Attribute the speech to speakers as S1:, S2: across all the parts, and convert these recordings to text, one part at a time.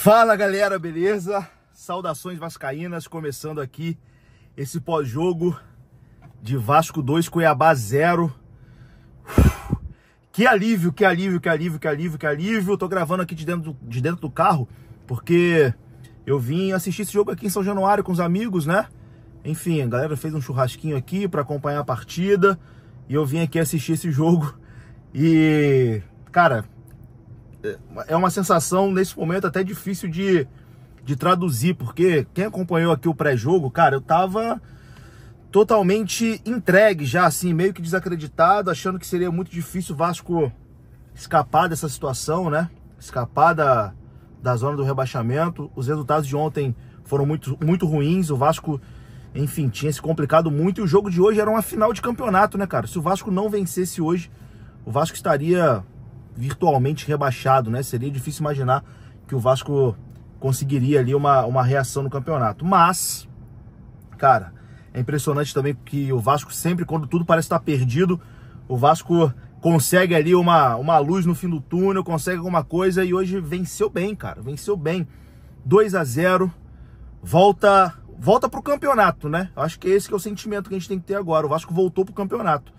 S1: Fala galera, beleza? Saudações vascaínas, começando aqui esse pós-jogo de Vasco 2, Cuiabá 0. Que alívio, que alívio, que alívio, que alívio, que alívio. tô gravando aqui de dentro do, de dentro do carro, porque eu vim assistir esse jogo aqui em São Januário com os amigos, né? Enfim, a galera fez um churrasquinho aqui para acompanhar a partida e eu vim aqui assistir esse jogo. E, cara, é uma sensação nesse momento até difícil de, de traduzir, porque quem acompanhou aqui o pré-jogo, cara, eu tava totalmente entregue já, assim, meio que desacreditado, achando que seria muito difícil o Vasco escapar dessa situação, né? Escapar da, da zona do rebaixamento. Os resultados de ontem foram muito, muito ruins, o Vasco, enfim, tinha se complicado muito, e o jogo de hoje era uma final de campeonato, né, cara? Se o Vasco não vencesse hoje, o Vasco estaria virtualmente rebaixado, né? Seria difícil imaginar que o Vasco conseguiria ali uma, uma reação no campeonato. Mas, cara, é impressionante também que o Vasco sempre, quando tudo parece estar perdido, o Vasco consegue ali uma, uma luz no fim do túnel, consegue alguma coisa e hoje venceu bem, cara. Venceu bem. 2 a 0 volta volta pro campeonato, né? Acho que esse que é o sentimento que a gente tem que ter agora. O Vasco voltou pro campeonato.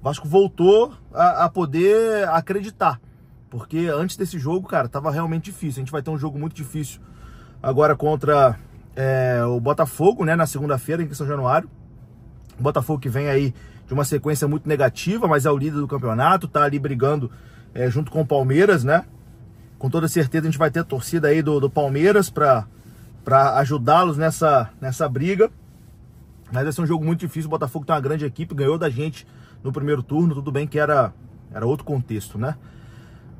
S1: O Vasco voltou a, a poder acreditar. Porque antes desse jogo, cara, tava realmente difícil. A gente vai ter um jogo muito difícil agora contra é, o Botafogo, né? Na segunda-feira, em São Januário. O Botafogo que vem aí de uma sequência muito negativa, mas é o líder do campeonato, tá ali brigando é, junto com o Palmeiras, né? Com toda certeza a gente vai ter a torcida aí do, do Palmeiras para ajudá-los nessa, nessa briga. Mas vai ser um jogo muito difícil. O Botafogo tem uma grande equipe, ganhou da gente no primeiro turno. Tudo bem que era, era outro contexto, né?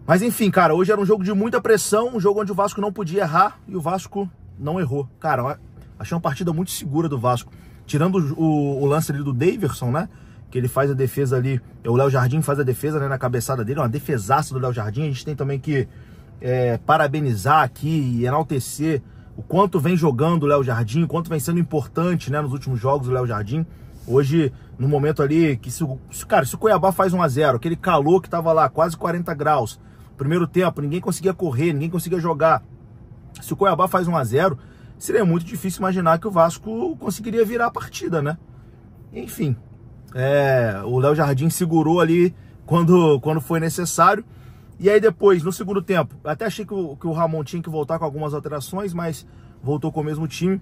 S1: Mas enfim, cara, hoje era um jogo de muita pressão, um jogo onde o Vasco não podia errar e o Vasco não errou. Cara, achei uma partida muito segura do Vasco. Tirando o, o, lance ali do Daverson, né? Que ele faz a defesa ali, o Léo Jardim faz a defesa né, na cabeçada dele, é uma defesaça do Léo Jardim. A gente tem também que é, parabenizar aqui e enaltecer o quanto vem jogando o Léo Jardim, o quanto vem sendo importante né, nos últimos jogos o Léo Jardim. Hoje, no momento ali, que se, cara, se o Cuiabá faz 1 a 0 aquele calor que tava lá, quase 40 graus, Primeiro tempo, ninguém conseguia correr, ninguém conseguia jogar. Se o Cuiabá faz 1 a 0 seria muito difícil imaginar que o Vasco conseguiria virar a partida, né? Enfim, é, o Léo Jardim segurou ali quando, quando foi necessário. E aí depois, no segundo tempo, até achei que o, que o Ramon tinha que voltar com algumas alterações, mas voltou com o mesmo time.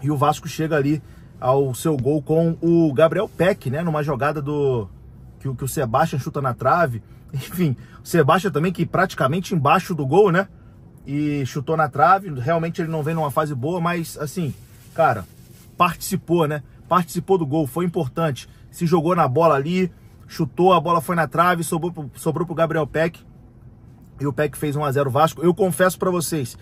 S1: E o Vasco chega ali ao seu gol com o Gabriel Peck, né? Numa jogada do, que, que o Sebastian chuta na trave. Enfim, o Sebastian também que praticamente embaixo do gol, né? E chutou na trave. Realmente ele não vem numa fase boa, mas assim, cara, participou, né? Participou do gol, foi importante. Se jogou na bola ali, chutou, a bola foi na trave, sobrou, pro, sobrou pro Gabriel Peck. E o Peck fez 1 a 0 Vasco. Eu confesso para vocês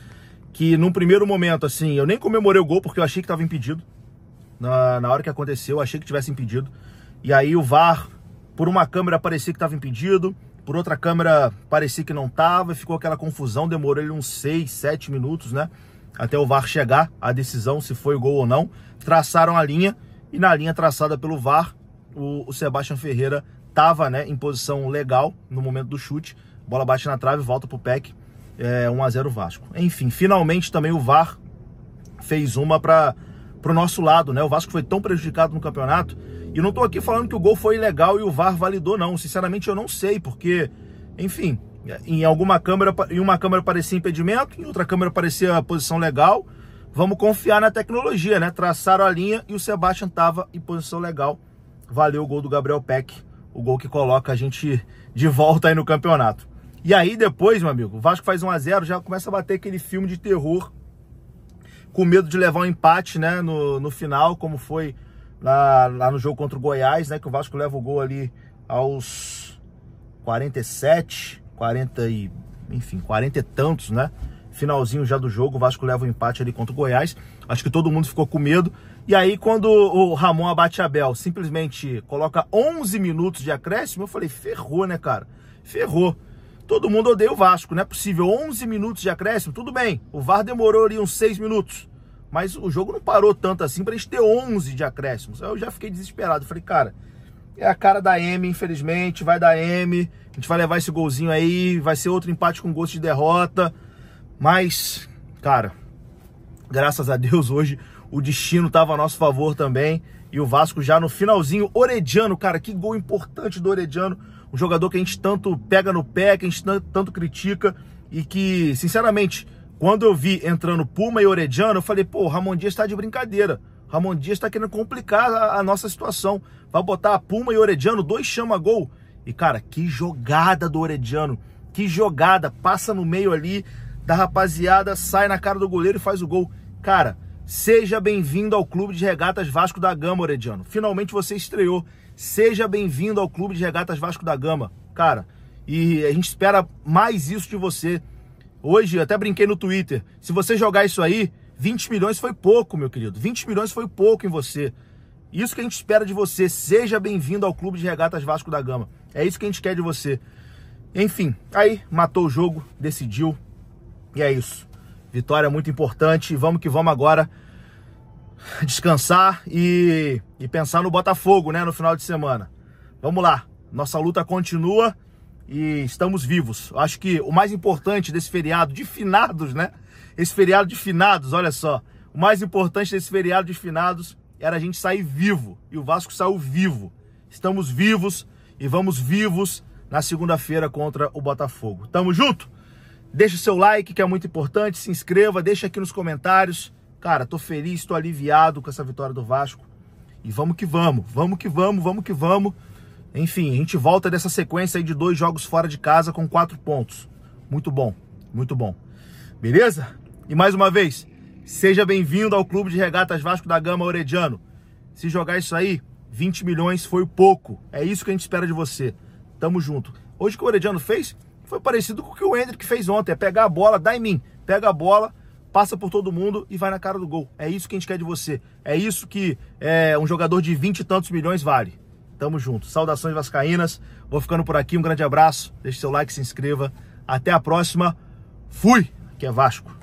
S1: que num primeiro momento, assim, eu nem comemorei o gol porque eu achei que estava impedido. Na, na hora que aconteceu, eu achei que tivesse impedido. E aí o VAR por uma câmera parecia que estava impedido, por outra câmera parecia que não estava, ficou aquela confusão, demorou ele uns 6, 7 minutos, né? Até o VAR chegar, a decisão se foi gol ou não. Traçaram a linha e na linha traçada pelo VAR, o, o Sebastião Ferreira estava né, em posição legal no momento do chute. Bola bate na trave, volta pro PEC, é, 1 a 0 Vasco. Enfim, finalmente também o VAR fez uma para pro nosso lado, né? O Vasco foi tão prejudicado no campeonato. E não tô aqui falando que o gol foi ilegal e o VAR validou, não. Sinceramente, eu não sei, porque, enfim, é, em alguma câmera, em uma câmera parecia impedimento, em outra câmera parecia a posição legal. Vamos confiar na tecnologia, né? Traçaram a linha e o Sebastian tava em posição legal. Valeu o gol do Gabriel Peck, o gol que coloca a gente de volta aí no campeonato. E aí depois, meu amigo, o Vasco faz 1 a 0 já começa a bater aquele filme de terror com medo de levar um empate né, no, no final, como foi na, lá no jogo contra o Goiás, né, que o Vasco leva o gol ali aos 47, 40 e, enfim, 40 e tantos, né? Finalzinho já do jogo, o Vasco leva o um empate ali contra o Goiás. Acho que todo mundo ficou com medo. E aí, quando o Ramon abate Bel simplesmente coloca 11 minutos de acréscimo, eu falei, ferrou, né, cara? Ferrou. Todo mundo odeia o Vasco, não é possível. 11 minutos de acréscimo, tudo bem. O VAR demorou ali uns 6 minutos. Mas o jogo não parou tanto assim pra gente ter 11 de acréscimos. Eu já fiquei desesperado. Falei, cara, é a cara da M, infelizmente. Vai da M. A gente vai levar esse golzinho aí. Vai ser outro empate com gosto de derrota. Mas, cara, graças a Deus hoje o destino estava a nosso favor também. E o Vasco já no finalzinho, Orediano, cara, que gol importante do Orediano. Um jogador que a gente tanto pega no pé, que a gente tanto critica. E que, sinceramente, quando eu vi entrando Puma e Orediano, eu falei, pô, Ramon Dias tá de brincadeira. Ramon Dias tá querendo complicar a, a nossa situação. Vai botar Puma e Orediano, dois chama-gol. E, cara, que jogada do Orediano. Que jogada. Passa no meio ali da rapaziada, sai na cara do goleiro e faz o gol. Cara, Seja bem-vindo ao Clube de Regatas Vasco da Gama, Orediano. Finalmente você estreou. Seja bem-vindo ao Clube de Regatas Vasco da Gama, cara. E a gente espera mais isso de você. Hoje, até brinquei no Twitter. Se você jogar isso aí, 20 milhões foi pouco, meu querido. 20 milhões foi pouco em você. Isso que a gente espera de você. Seja bem-vindo ao Clube de Regatas Vasco da Gama. É isso que a gente quer de você. Enfim, aí matou o jogo, decidiu. E é isso. Vitória muito importante. Vamos que vamos agora descansar e, e pensar no Botafogo, né? No final de semana. Vamos lá. Nossa luta continua e estamos vivos. Acho que o mais importante desse feriado de finados, né? Esse feriado de finados, olha só. O mais importante desse feriado de finados era a gente sair vivo. E o Vasco saiu vivo. Estamos vivos e vamos vivos na segunda-feira contra o Botafogo. Tamo junto! Deixa o seu like, que é muito importante, se inscreva, deixa aqui nos comentários. Cara, tô feliz, tô aliviado com essa vitória do Vasco. E vamos que vamos, vamos que vamos, vamos que vamos. Enfim, a gente volta dessa sequência aí de dois jogos fora de casa com quatro pontos. Muito bom, muito bom. Beleza? E mais uma vez, seja bem-vindo ao Clube de Regatas Vasco da Gama Orediano. Se jogar isso aí, 20 milhões foi pouco. É isso que a gente espera de você. Tamo junto. Hoje o que o Orediano fez? Foi parecido com o que o Hendrick fez ontem, é pegar a bola, dá em mim, pega a bola, passa por todo mundo e vai na cara do gol. É isso que a gente quer de você. É isso que é, um jogador de vinte e tantos milhões vale. Tamo junto. Saudações vascaínas. Vou ficando por aqui. Um grande abraço. Deixe seu like, se inscreva. Até a próxima. Fui, que é Vasco.